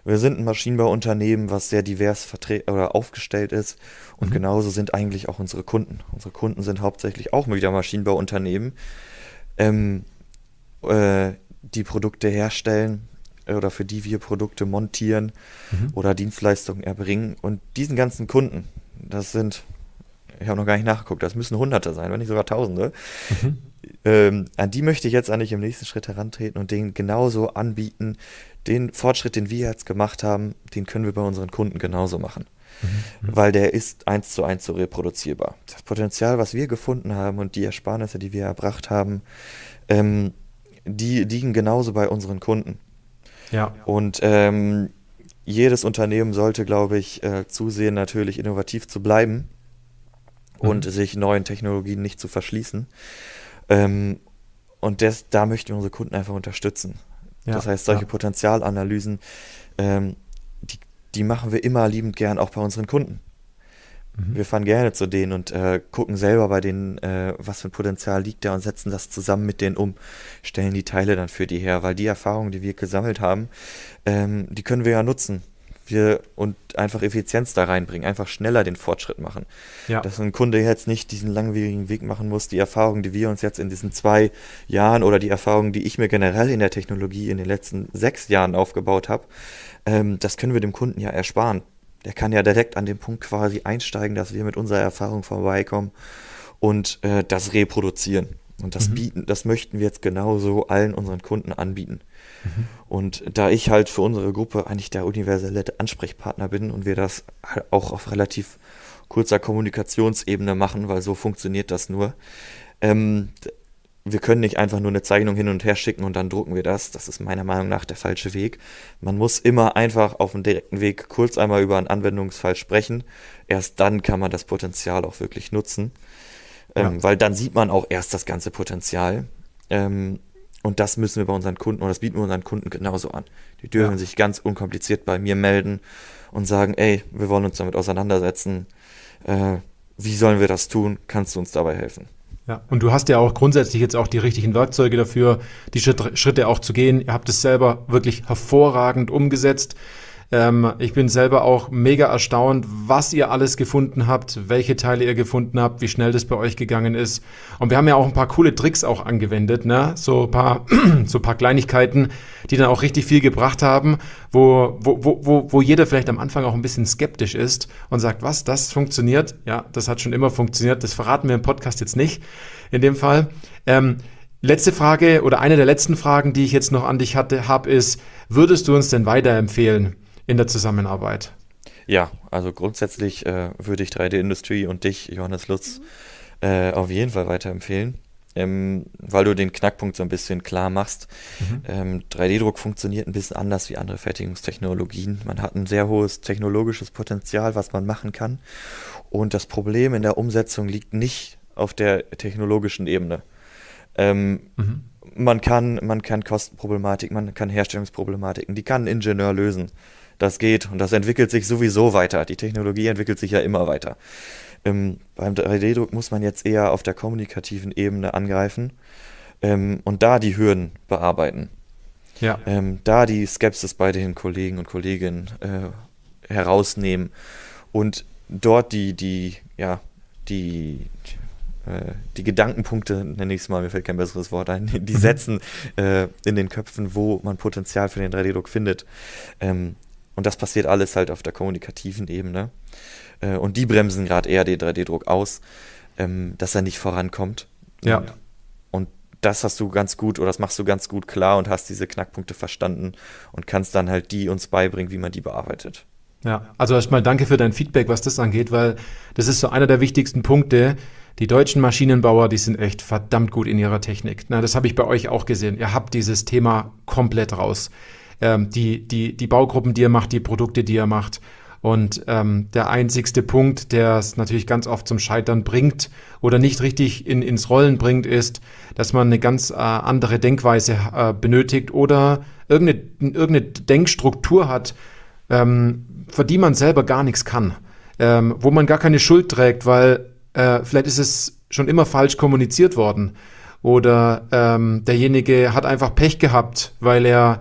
Wir sind ein Maschinenbauunternehmen, was sehr divers oder aufgestellt ist und mhm. genauso sind eigentlich auch unsere Kunden. Unsere Kunden sind hauptsächlich auch wieder Maschinenbauunternehmen, ähm, äh, die Produkte herstellen, äh, oder für die wir Produkte montieren mhm. oder Dienstleistungen erbringen. Und diesen ganzen Kunden, das sind, ich habe noch gar nicht nachgeguckt, das müssen Hunderte sein, wenn nicht sogar Tausende. Mhm. Ähm, an die möchte ich jetzt eigentlich im nächsten Schritt herantreten und denen genauso anbieten. Den Fortschritt, den wir jetzt gemacht haben, den können wir bei unseren Kunden genauso machen. Mhm. mhm. Weil der ist eins zu eins so reproduzierbar. Das Potenzial, was wir gefunden haben und die Ersparnisse, die wir erbracht haben, ähm, die liegen genauso bei unseren Kunden. Ja. Und ähm, jedes Unternehmen sollte, glaube ich, äh, zusehen, natürlich innovativ zu bleiben mhm. und sich neuen Technologien nicht zu verschließen. Ähm, und das, da möchten wir unsere Kunden einfach unterstützen. Ja, das heißt, solche ja. Potenzialanalysen, ähm, die, die machen wir immer liebend gern auch bei unseren Kunden. Mhm. Wir fahren gerne zu denen und äh, gucken selber bei denen, äh, was für ein Potenzial liegt da und setzen das zusammen mit denen um, stellen die Teile dann für die her, weil die Erfahrungen, die wir gesammelt haben, ähm, die können wir ja nutzen. Wir und einfach Effizienz da reinbringen, einfach schneller den Fortschritt machen. Ja. Dass ein Kunde jetzt nicht diesen langwierigen Weg machen muss, die Erfahrungen, die wir uns jetzt in diesen zwei Jahren oder die Erfahrungen, die ich mir generell in der Technologie in den letzten sechs Jahren aufgebaut habe, ähm, das können wir dem Kunden ja ersparen der kann ja direkt an dem Punkt quasi einsteigen, dass wir mit unserer Erfahrung vorbeikommen und äh, das reproduzieren. Und das mhm. bieten, das möchten wir jetzt genauso allen unseren Kunden anbieten. Mhm. Und da ich halt für unsere Gruppe eigentlich der universelle Ansprechpartner bin und wir das halt auch auf relativ kurzer Kommunikationsebene machen, weil so funktioniert das nur, ähm, wir können nicht einfach nur eine Zeichnung hin und her schicken und dann drucken wir das. Das ist meiner Meinung nach der falsche Weg. Man muss immer einfach auf dem direkten Weg kurz einmal über einen Anwendungsfall sprechen. Erst dann kann man das Potenzial auch wirklich nutzen. Ja. Ähm, weil dann sieht man auch erst das ganze Potenzial. Ähm, und das müssen wir bei unseren Kunden oder das bieten wir unseren Kunden genauso an. Die dürfen ja. sich ganz unkompliziert bei mir melden und sagen, ey, wir wollen uns damit auseinandersetzen. Äh, wie sollen wir das tun? Kannst du uns dabei helfen? Ja, und du hast ja auch grundsätzlich jetzt auch die richtigen Werkzeuge dafür, die Schritte auch zu gehen. Ihr habt es selber wirklich hervorragend umgesetzt. Ähm, ich bin selber auch mega erstaunt, was ihr alles gefunden habt, welche Teile ihr gefunden habt, wie schnell das bei euch gegangen ist. Und wir haben ja auch ein paar coole Tricks auch angewendet, ne? So ein paar, (clears throat) so ein paar Kleinigkeiten, die dann auch richtig viel gebracht haben, wo, wo, wo, wo, jeder vielleicht am Anfang auch ein bisschen skeptisch ist und sagt, was, das funktioniert? Ja, das hat schon immer funktioniert. Das verraten wir im Podcast jetzt nicht, in dem Fall. Ähm, Letzte Frage oder eine der letzten Fragen, die ich jetzt noch an dich hatte, habe, ist, würdest du uns denn weiterempfehlen? in der Zusammenarbeit. Ja, also grundsätzlich äh, würde ich 3D-Industrie und dich, Johannes Lutz, mhm. äh, auf jeden Fall weiterempfehlen, ähm, weil du den Knackpunkt so ein bisschen klar machst. Mhm. Ähm, 3D-Druck funktioniert ein bisschen anders wie andere Fertigungstechnologien. Man hat ein sehr hohes technologisches Potenzial, was man machen kann. Und das Problem in der Umsetzung liegt nicht auf der technologischen Ebene. Ähm, mhm. Man kann, man kann Kostenproblematik, man kann Herstellungsproblematiken, die kann ein Ingenieur lösen das geht und das entwickelt sich sowieso weiter. Die Technologie entwickelt sich ja immer weiter. Ähm, beim 3D-Druck muss man jetzt eher auf der kommunikativen Ebene angreifen ähm, und da die Hürden bearbeiten. Ja. Ähm, da die Skepsis bei den Kollegen und Kolleginnen äh, herausnehmen und dort die, die, ja, die, äh, die Gedankenpunkte, nenne ich es mal, mir fällt kein besseres Wort ein, die mhm. setzen äh, in den Köpfen, wo man Potenzial für den 3D-Druck findet. Ähm, und das passiert alles halt auf der kommunikativen Ebene. Äh, und die bremsen gerade eher den 3D-Druck aus, ähm, dass er nicht vorankommt. Ja. Und das hast du ganz gut oder das machst du ganz gut klar und hast diese Knackpunkte verstanden und kannst dann halt die uns beibringen, wie man die bearbeitet. Ja, also erstmal danke für dein Feedback, was das angeht, weil das ist so einer der wichtigsten Punkte. Die deutschen Maschinenbauer, die sind echt verdammt gut in ihrer Technik. Na, das habe ich bei euch auch gesehen. Ihr habt dieses Thema komplett raus ähm, die, die, die Baugruppen, die er macht, die Produkte, die er macht. Und ähm, der einzigste Punkt, der es natürlich ganz oft zum Scheitern bringt oder nicht richtig in, ins Rollen bringt, ist, dass man eine ganz äh, andere Denkweise äh, benötigt oder irgendeine, irgendeine Denkstruktur hat, ähm, für die man selber gar nichts kann, ähm, wo man gar keine Schuld trägt, weil äh, vielleicht ist es schon immer falsch kommuniziert worden oder ähm, derjenige hat einfach Pech gehabt, weil er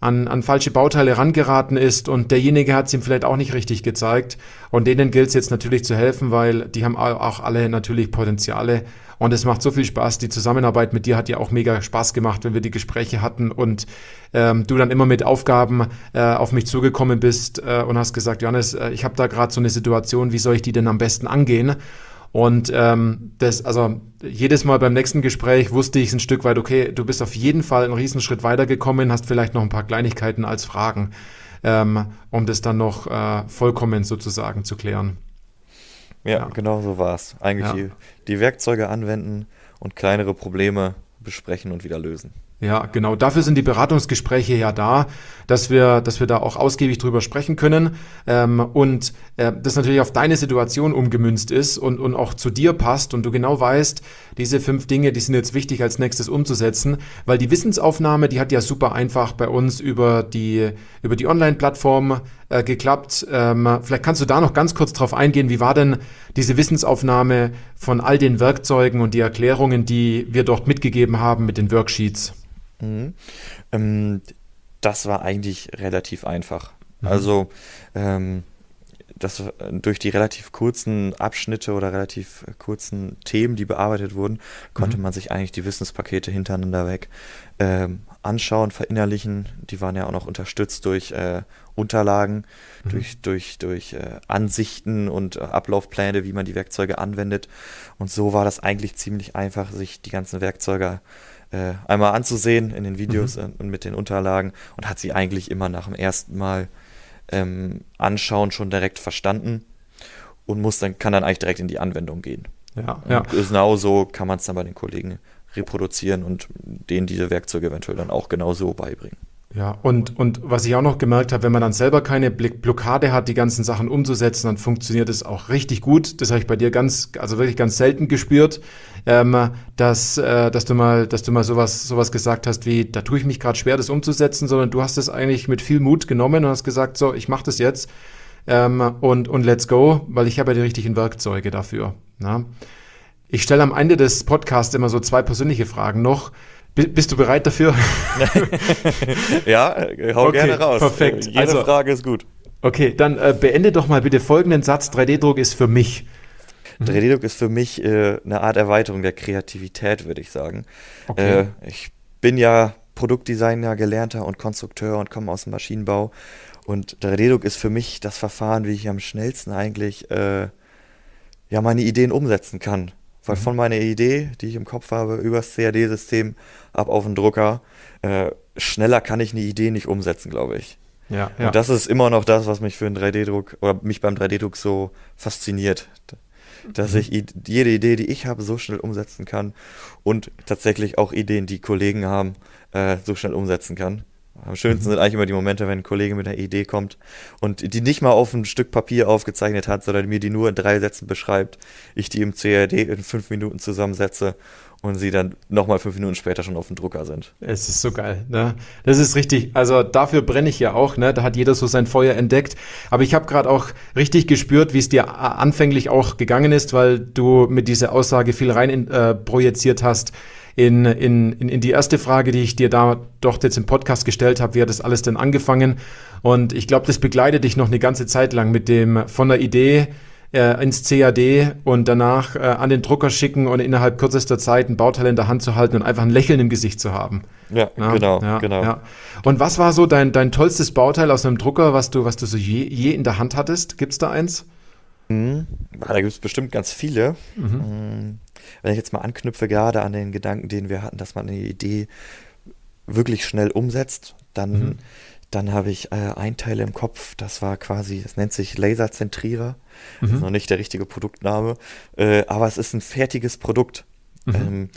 an, an falsche Bauteile rangeraten ist und derjenige hat es ihm vielleicht auch nicht richtig gezeigt. Und denen gilt es jetzt natürlich zu helfen, weil die haben auch alle natürlich Potenziale. Und es macht so viel Spaß. Die Zusammenarbeit mit dir hat ja auch mega Spaß gemacht, wenn wir die Gespräche hatten und ähm, du dann immer mit Aufgaben äh, auf mich zugekommen bist äh, und hast gesagt, Johannes, äh, ich habe da gerade so eine Situation, wie soll ich die denn am besten angehen? Und ähm, das, also jedes Mal beim nächsten Gespräch wusste ich ein Stück weit, okay, du bist auf jeden Fall einen Riesenschritt weitergekommen, hast vielleicht noch ein paar Kleinigkeiten als Fragen, ähm, um das dann noch äh, vollkommen sozusagen zu klären. Ja, ja. genau so war es. Eigentlich ja. die, die Werkzeuge anwenden und kleinere Probleme besprechen und wieder lösen. Ja, genau. Dafür sind die Beratungsgespräche ja da, dass wir, dass wir da auch ausgiebig drüber sprechen können ähm, und äh, das natürlich auf deine Situation umgemünzt ist und, und auch zu dir passt und du genau weißt, diese fünf Dinge, die sind jetzt wichtig als nächstes umzusetzen, weil die Wissensaufnahme, die hat ja super einfach bei uns über die, über die Online-Plattform äh, geklappt. Ähm, vielleicht kannst du da noch ganz kurz drauf eingehen, wie war denn diese Wissensaufnahme von all den Werkzeugen und die Erklärungen, die wir dort mitgegeben haben mit den Worksheets? Mhm. Ähm, das war eigentlich relativ einfach. Mhm. Also ähm, das, äh, durch die relativ kurzen Abschnitte oder relativ kurzen Themen, die bearbeitet wurden, konnte mhm. man sich eigentlich die Wissenspakete hintereinander weg ähm, anschauen, verinnerlichen. Die waren ja auch noch unterstützt durch äh, Unterlagen, mhm. durch, durch, durch äh, Ansichten und äh, Ablaufpläne, wie man die Werkzeuge anwendet. Und so war das eigentlich ziemlich einfach, sich die ganzen Werkzeuge äh, äh, einmal anzusehen in den Videos mhm. und mit den Unterlagen und hat sie eigentlich immer nach dem ersten Mal ähm, anschauen schon direkt verstanden und muss dann, kann dann eigentlich direkt in die Anwendung gehen. Ja, ähm, ja. Genauso kann man es dann bei den Kollegen reproduzieren und denen diese Werkzeuge eventuell dann auch genauso beibringen. Ja, und, und was ich auch noch gemerkt habe, wenn man dann selber keine Blockade hat, die ganzen Sachen umzusetzen, dann funktioniert es auch richtig gut. Das habe ich bei dir ganz, also wirklich ganz selten gespürt, ähm, dass, äh, dass du mal, dass du mal sowas, sowas gesagt hast wie, da tue ich mich gerade schwer, das umzusetzen, sondern du hast es eigentlich mit viel Mut genommen und hast gesagt, so, ich mache das jetzt ähm, und, und let's go, weil ich habe ja die richtigen Werkzeuge dafür. Na? Ne? Ich stelle am Ende des Podcasts immer so zwei persönliche Fragen noch. Bist du bereit dafür? (laughs) ja, äh, hau okay, gerne raus. Perfekt. Äh, jede also, Frage ist gut. Okay, dann äh, beende doch mal bitte folgenden Satz: 3D-Druck ist für mich. 3D-Druck mhm. ist für mich äh, eine Art Erweiterung der Kreativität, würde ich sagen. Okay. Äh, ich bin ja Produktdesigner, Gelernter und Konstrukteur und komme aus dem Maschinenbau. Und 3D-Druck ist für mich das Verfahren, wie ich am schnellsten eigentlich äh, ja meine Ideen umsetzen kann weil mhm. von meiner Idee, die ich im Kopf habe, über das CAD-System ab auf den Drucker, äh, schneller kann ich eine Idee nicht umsetzen, glaube ich. Ja, ja. Und das ist immer noch das, was mich für einen 3D-Druck oder mich beim 3D-Druck so fasziniert, dass mhm. ich jede Idee, die ich habe, so schnell umsetzen kann und tatsächlich auch Ideen, die Kollegen haben, äh, so schnell umsetzen kann. Am schönsten sind eigentlich immer die Momente, wenn ein Kollege mit einer Idee kommt und die nicht mal auf ein Stück Papier aufgezeichnet hat, sondern mir die nur in drei Sätzen beschreibt, ich die im CAD in fünf Minuten zusammensetze und sie dann nochmal fünf Minuten später schon auf dem Drucker sind. Es ist so geil, ne? Das ist richtig. Also dafür brenne ich ja auch, ne? Da hat jeder so sein Feuer entdeckt. Aber ich habe gerade auch richtig gespürt, wie es dir anfänglich auch gegangen ist, weil du mit dieser Aussage viel rein äh, projiziert hast in, in, in in die erste Frage, die ich dir da doch jetzt im Podcast gestellt habe, wie hat das alles denn angefangen? Und ich glaube, das begleitet dich noch eine ganze Zeit lang mit dem von der Idee äh, ins CAD und danach äh, an den Drucker schicken und innerhalb kürzester Zeit ein Bauteil in der Hand zu halten und einfach ein Lächeln im Gesicht zu haben. Ja, ja genau, ja, genau. Ja. Und was war so dein, dein tollstes Bauteil aus einem Drucker, was du, was du so je, je in der Hand hattest? Gibt es da eins? Hm. Ah, da gibt es bestimmt ganz viele. Mhm. Hm wenn ich jetzt mal anknüpfe gerade an den Gedanken, den wir hatten, dass man eine Idee wirklich schnell umsetzt, dann, mhm. dann habe ich äh, ein Teil im Kopf, das war quasi, es nennt sich Laserzentrierer, mhm. ist noch nicht der richtige Produktname, äh, aber es ist ein fertiges Produkt. Mhm. Ähm,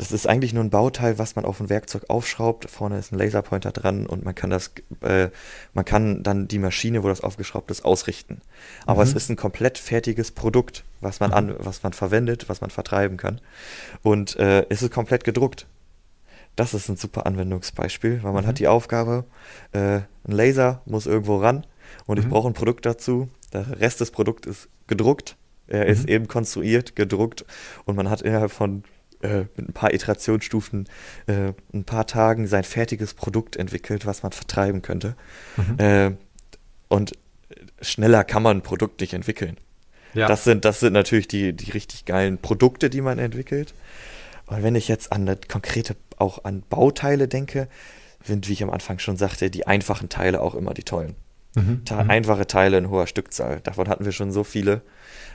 das ist eigentlich nur ein Bauteil, was man auf ein Werkzeug aufschraubt. Vorne ist ein Laserpointer dran und man kann das, äh, man kann dann die Maschine, wo das aufgeschraubt ist, ausrichten. Aber mhm. es ist ein komplett fertiges Produkt, was man mhm. an, was man verwendet, was man vertreiben kann. Und äh, es ist komplett gedruckt. Das ist ein super Anwendungsbeispiel, weil man mhm. hat die Aufgabe, äh, ein Laser muss irgendwo ran und mhm. ich brauche ein Produkt dazu. Der Rest des Produkts ist gedruckt. Er ist mhm. eben konstruiert, gedruckt und man hat innerhalb von äh, mit ein paar Iterationsstufen, äh, ein paar Tagen sein fertiges Produkt entwickelt, was man vertreiben könnte. Mhm. Äh, und schneller kann man ein Produkt nicht entwickeln. Ja. Das, sind, das sind natürlich die, die richtig geilen Produkte, die man entwickelt. Und wenn ich jetzt an konkrete, auch an Bauteile denke, sind, wie ich am Anfang schon sagte, die einfachen Teile auch immer die tollen. Mhm. Ta mhm. Einfache Teile in hoher Stückzahl. Davon hatten wir schon so viele.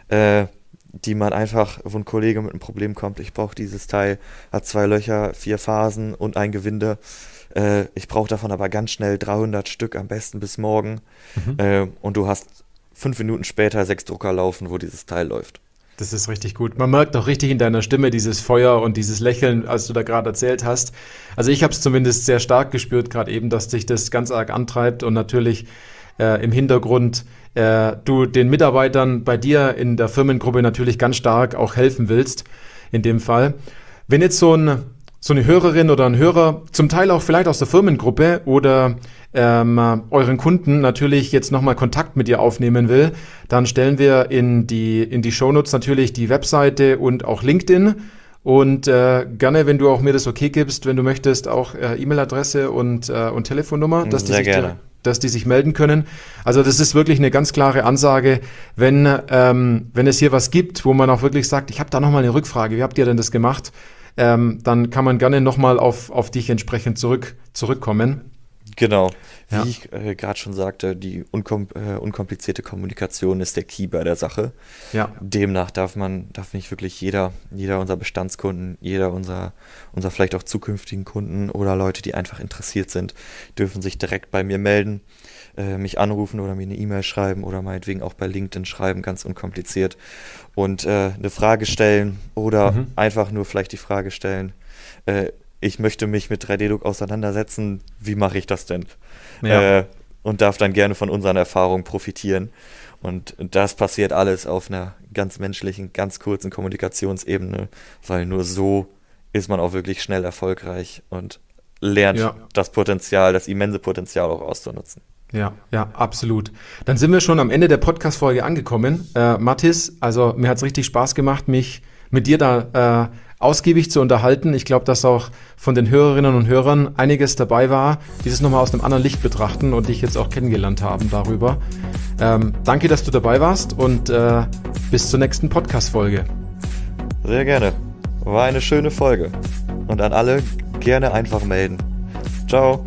Äh, die man einfach, wo ein Kollege mit einem Problem kommt, ich brauche dieses Teil, hat zwei Löcher, vier Phasen und ein Gewinde. Äh, ich brauche davon aber ganz schnell 300 Stück, am besten bis morgen. Mhm. Äh, und du hast fünf Minuten später sechs Drucker laufen, wo dieses Teil läuft. Das ist richtig gut. Man merkt auch richtig in deiner Stimme dieses Feuer und dieses Lächeln, als du da gerade erzählt hast. Also ich habe es zumindest sehr stark gespürt, gerade eben, dass dich das ganz arg antreibt und natürlich äh, im Hintergrund äh, du den Mitarbeitern bei dir in der Firmengruppe natürlich ganz stark auch helfen willst, in dem Fall. Wenn jetzt so, ein, so eine Hörerin oder ein Hörer, zum Teil auch vielleicht aus der Firmengruppe oder ähm, euren Kunden natürlich jetzt nochmal Kontakt mit dir aufnehmen will, dann stellen wir in die, in die Shownotes natürlich die Webseite und auch LinkedIn. Und äh, gerne, wenn du auch mir das okay gibst, wenn du möchtest, auch äh, E-Mail-Adresse und, äh, und Telefonnummer, dass Sehr sich gerne dass die sich melden können. Also das ist wirklich eine ganz klare Ansage, wenn, ähm, wenn es hier was gibt, wo man auch wirklich sagt, ich habe da nochmal eine Rückfrage, wie habt ihr denn das gemacht? Ähm, dann kann man gerne nochmal auf, auf dich entsprechend zurück, zurückkommen. Genau. Wie ja. ich äh, gerade schon sagte, die unkom äh, unkomplizierte Kommunikation ist der Key bei der Sache. Ja. Demnach darf man, darf nicht wirklich jeder, jeder unserer Bestandskunden, jeder unserer, unserer vielleicht auch zukünftigen Kunden oder Leute, die einfach interessiert sind, dürfen sich direkt bei mir melden, äh, mich anrufen oder mir eine E-Mail schreiben oder meinetwegen auch bei LinkedIn schreiben, ganz unkompliziert. Und äh, eine Frage stellen oder mhm. einfach nur vielleicht die Frage stellen äh, ich möchte mich mit 3D-Druck auseinandersetzen, wie mache ich das denn? Ja. Äh, und darf dann gerne von unseren Erfahrungen profitieren. Und das passiert alles auf einer ganz menschlichen, ganz kurzen Kommunikationsebene, weil nur so ist man auch wirklich schnell erfolgreich und lernt ja. das Potenzial, das immense Potenzial auch auszunutzen. Ja, ja, absolut. Dann sind wir schon am Ende der Podcast-Folge angekommen. Äh, Mathis, also mir hat es richtig Spaß gemacht, mich mit dir da äh, ausgiebig zu unterhalten. Ich glaube, dass auch von den Hörerinnen und Hörern einiges dabei war, die es nochmal aus einem anderen Licht betrachten und dich jetzt auch kennengelernt haben darüber. Ähm, danke, dass du dabei warst und äh, bis zur nächsten Podcast-Folge. Sehr gerne. War eine schöne Folge. Und an alle gerne einfach melden. Ciao.